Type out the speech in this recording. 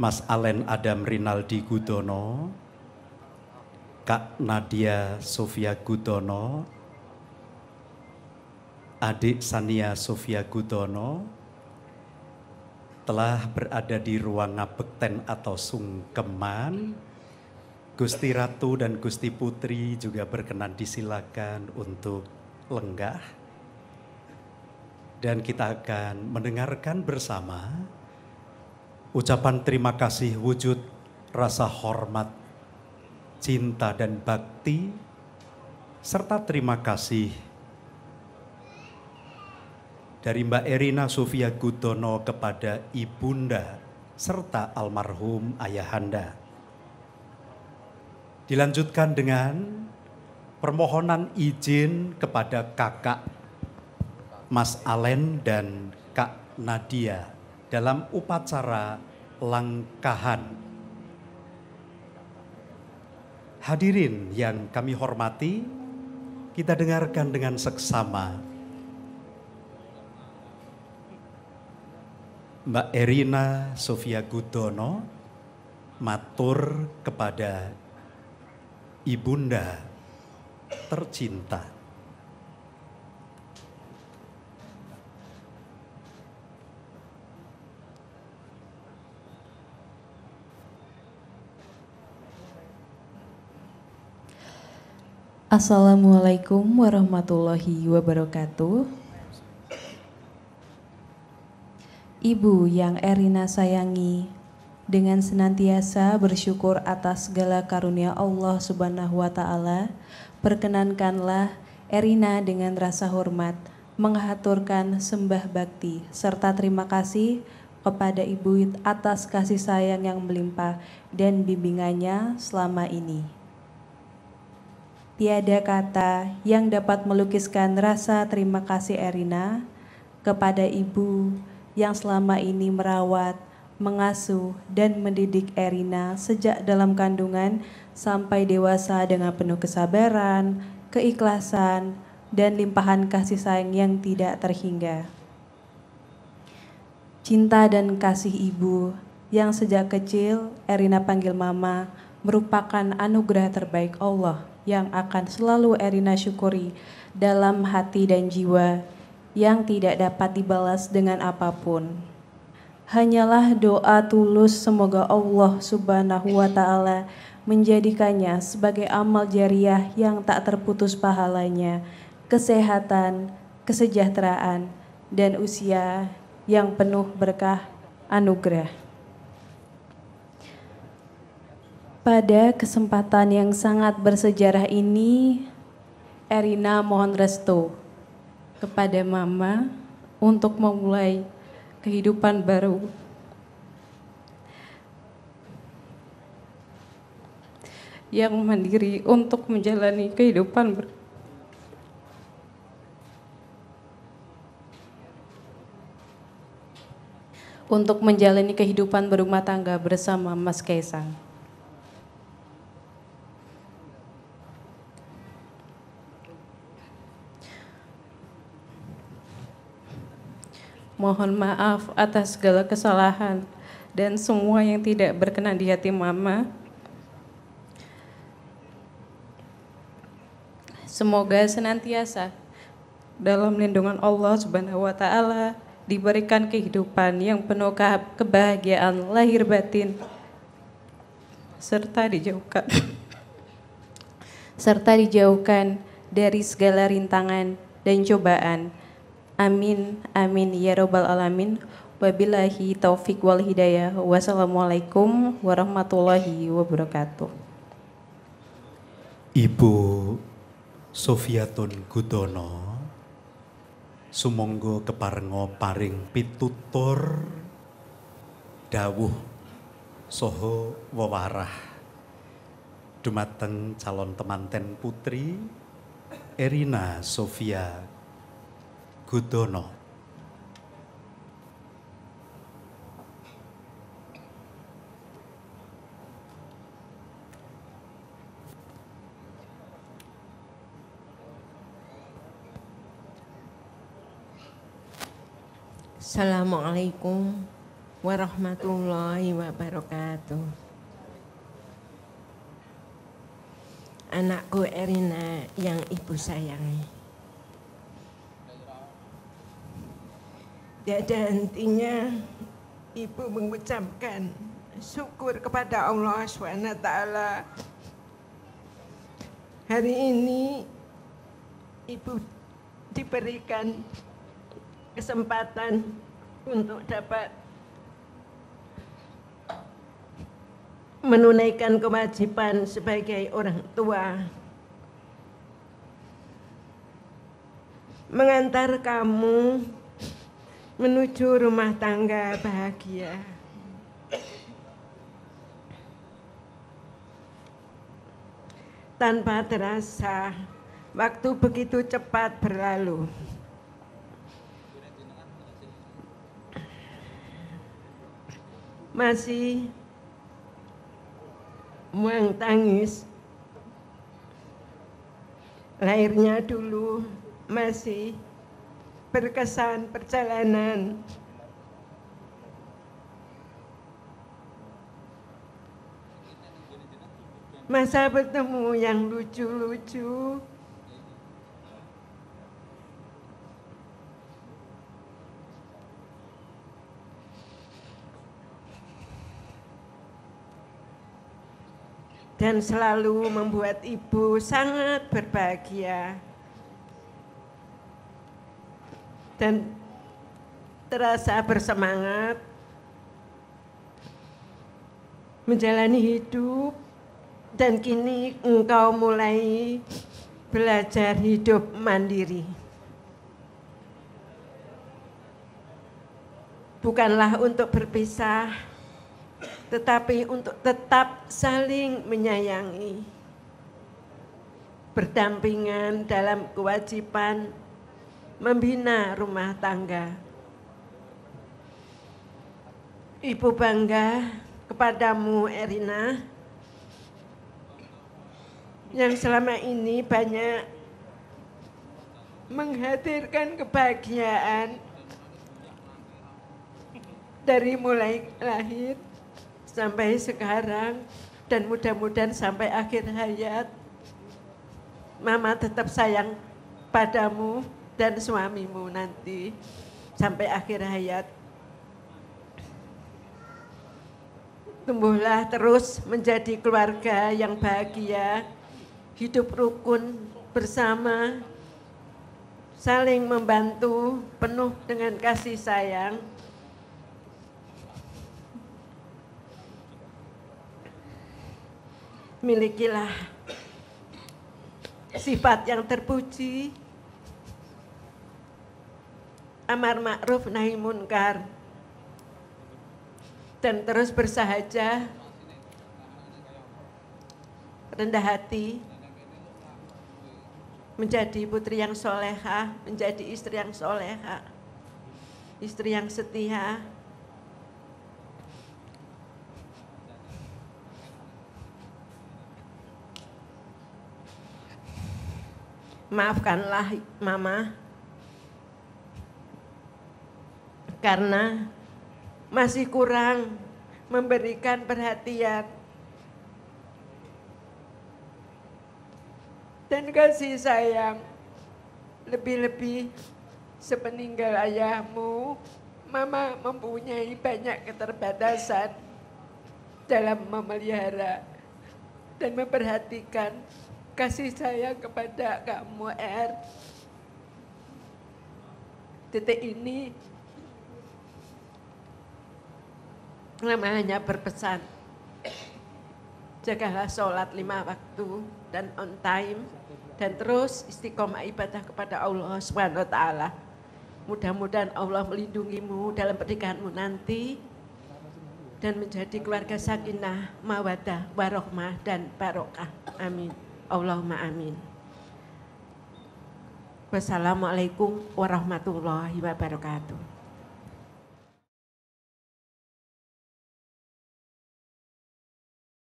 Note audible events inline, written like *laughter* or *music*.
Mas Alen Adam Rinaldi Gudono, Kak Nadia Sofia Gudono, Adik Sania Sofia Gudono, telah berada di ruang ngabekten atau sungkeman. Gusti Ratu dan Gusti Putri juga berkenan disilakan untuk lenggah. Dan kita akan mendengarkan bersama Ucapan terima kasih wujud rasa hormat, cinta dan bakti, serta terima kasih dari Mbak Erina Sofia Gudono kepada Ibunda serta almarhum Ayahanda. Dilanjutkan dengan permohonan izin kepada kakak Mas Alen dan Kak Nadia dalam upacara langkahan. Hadirin yang kami hormati, kita dengarkan dengan seksama. Mbak Erina Sofia Gudono matur kepada ibunda tercinta. Assalamualaikum warahmatullahi wabarakatuh. Ibu yang Erina sayangi, dengan senantiasa bersyukur atas segala karunia Allah Subhanahu wa taala, perkenankanlah Erina dengan rasa hormat mengaturkan sembah bakti serta terima kasih kepada Ibu atas kasih sayang yang melimpah dan bimbingannya selama ini. Tiada kata yang dapat melukiskan rasa terima kasih Erina kepada ibu yang selama ini merawat, mengasuh, dan mendidik Erina sejak dalam kandungan sampai dewasa dengan penuh kesabaran, keikhlasan, dan limpahan kasih sayang yang tidak terhingga. Cinta dan kasih ibu yang sejak kecil Erina panggil mama merupakan anugerah terbaik Allah yang akan selalu Erina syukuri dalam hati dan jiwa yang tidak dapat dibalas dengan apapun. Hanyalah doa tulus semoga Allah Subhanahu wa taala menjadikannya sebagai amal jariah yang tak terputus pahalanya, kesehatan, kesejahteraan, dan usia yang penuh berkah anugerah. Pada kesempatan yang sangat bersejarah ini, Erina mohon restu kepada Mama untuk memulai kehidupan baru. Yang mandiri untuk menjalani kehidupan ber untuk menjalani kehidupan berumah tangga bersama Mas Kaisang. Mohon maaf atas segala kesalahan dan semua yang tidak berkenan di hati Mama. Semoga senantiasa dalam lindungan Allah Subhanahu wa taala diberikan kehidupan yang penuh kebahagiaan lahir batin serta dijauhkan *laughs* serta dijauhkan dari segala rintangan dan cobaan Amin, amin, ya robbal alamin. Wabillahi taufik wal hidayah. Wassalamualaikum warahmatullahi wabarakatuh. Ibu Sofiatun Gudono, sumonggo keparengo paring pitutur dawuh soho Wawarah. dumateng calon temanten putri Erina Sofia Gudono. Assalamualaikum warahmatullahi wabarakatuh. Anakku Erina yang ibu sayangi. Tidak ada hentinya Ibu mengucapkan syukur kepada Allah SWT. Hari ini Ibu diberikan kesempatan untuk dapat menunaikan kewajiban sebagai orang tua. Mengantar kamu menuju rumah tangga bahagia. Tanpa terasa, waktu begitu cepat berlalu. Masih muang tangis, lahirnya dulu masih berkesan perjalanan masa bertemu yang lucu-lucu dan selalu membuat ibu sangat berbahagia. dan terasa bersemangat menjalani hidup dan kini engkau mulai belajar hidup mandiri. Bukanlah untuk berpisah, tetapi untuk tetap saling menyayangi, berdampingan dalam kewajiban membina rumah tangga. Ibu bangga kepadamu Erina yang selama ini banyak menghadirkan kebahagiaan dari mulai lahir sampai sekarang dan mudah-mudahan sampai akhir hayat Mama tetap sayang padamu dan suamimu nanti sampai akhir hayat. Tumbuhlah terus menjadi keluarga yang bahagia, hidup rukun bersama, saling membantu, penuh dengan kasih sayang. Milikilah sifat yang terpuji, amar ma'ruf nahi munkar. Dan terus bersahaja, rendah hati, menjadi putri yang soleha, menjadi istri yang soleha, istri yang setia, maafkanlah mama karena masih kurang memberikan perhatian dan kasih sayang lebih-lebih sepeninggal ayahmu Mama mempunyai banyak keterbatasan dalam memelihara dan memperhatikan kasih sayang kepada kamu R. Er. Titik ini Nama hanya berpesan, jagalah sholat lima waktu dan on time dan terus istiqomah ibadah kepada Allah Subhanahu wa taala. Mudah-mudahan Allah melindungimu dalam pernikahanmu nanti dan menjadi keluarga sakinah, mawadah, warohmah dan barokah. Amin. Allahumma amin. Wassalamualaikum warahmatullahi wabarakatuh.